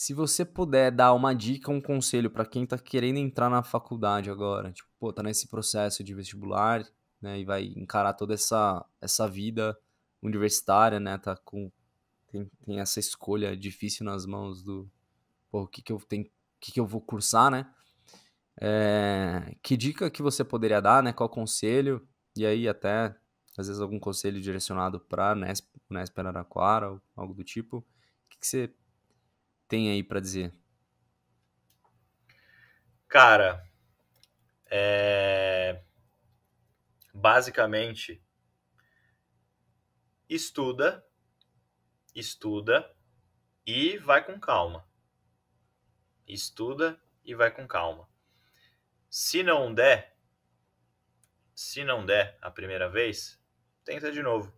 Se você puder dar uma dica, um conselho para quem está querendo entrar na faculdade agora, tipo, pô, tá nesse processo de vestibular, né, e vai encarar toda essa, essa vida universitária, né, tá com tem, tem essa escolha difícil nas mãos do, pô, o que que eu tenho, o que que eu vou cursar, né? É, que dica que você poderia dar, né? Qual conselho? E aí até às vezes algum conselho direcionado para Nesp, Nesp Araraquara ou algo do tipo. O que, que você tem aí para dizer? Cara, é... basicamente estuda, estuda e vai com calma. Estuda e vai com calma. Se não der, se não der a primeira vez, tenta de novo.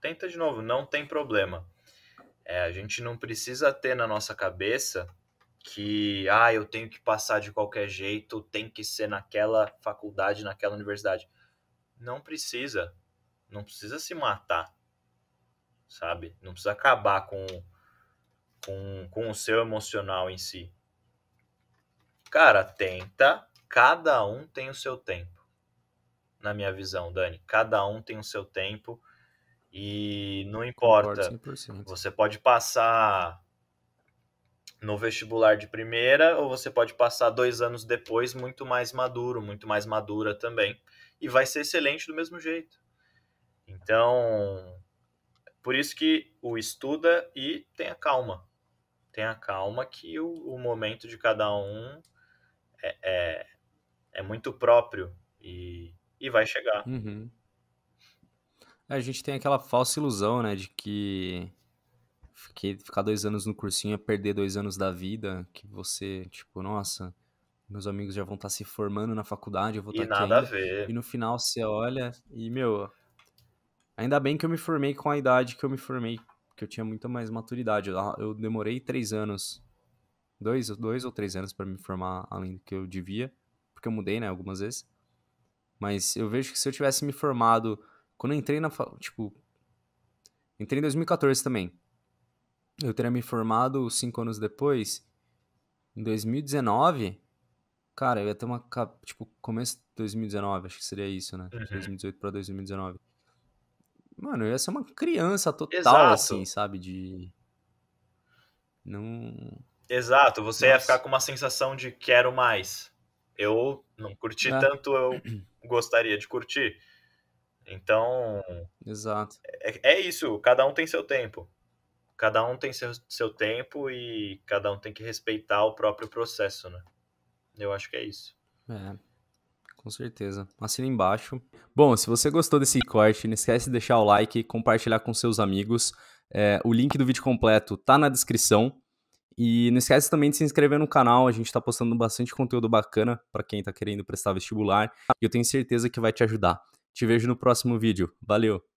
Tenta de novo, não tem problema. É, a gente não precisa ter na nossa cabeça que, ah, eu tenho que passar de qualquer jeito, tem que ser naquela faculdade, naquela universidade. Não precisa. Não precisa se matar. Sabe? Não precisa acabar com, com, com o seu emocional em si. Cara, tenta. Cada um tem o seu tempo. Na minha visão, Dani. Cada um tem o seu tempo e não importa, você pode passar no vestibular de primeira ou você pode passar dois anos depois muito mais maduro, muito mais madura também. E vai ser excelente do mesmo jeito. Então, por isso que o estuda e tenha calma. Tenha calma que o, o momento de cada um é, é, é, muito próprio e, e vai chegar. Uhum. A gente tem aquela falsa ilusão, né, de que Fiquei, ficar dois anos no cursinho é perder dois anos da vida, que você, tipo, nossa, meus amigos já vão estar tá se formando na faculdade, eu vou e estar tá nada ainda. A ver. E no final você olha e, meu, ainda bem que eu me formei com a idade que eu me formei, que eu tinha muita mais maturidade. Eu, eu demorei três anos, dois, dois ou três anos para me formar além do que eu devia, porque eu mudei, né, algumas vezes. Mas eu vejo que se eu tivesse me formado quando eu entrei na. Tipo. Entrei em 2014 também. Eu teria me formado cinco anos depois. Em 2019. Cara, eu ia ter uma. Tipo, começo de 2019, acho que seria isso, né? Uhum. 2018 pra 2019. Mano, eu ia ser uma criança total, Exato. assim, sabe? De. Não. Exato, você Nossa. ia ficar com uma sensação de quero mais. Eu não curti é. tanto eu gostaria de curtir. Então. Exato. É, é isso, cada um tem seu tempo. Cada um tem seu, seu tempo e cada um tem que respeitar o próprio processo, né? Eu acho que é isso. É, com certeza. Assina embaixo. Bom, se você gostou desse corte, não esquece de deixar o like, compartilhar com seus amigos. É, o link do vídeo completo tá na descrição. E não esquece também de se inscrever no canal, a gente está postando bastante conteúdo bacana para quem está querendo prestar vestibular. E eu tenho certeza que vai te ajudar. Te vejo no próximo vídeo. Valeu!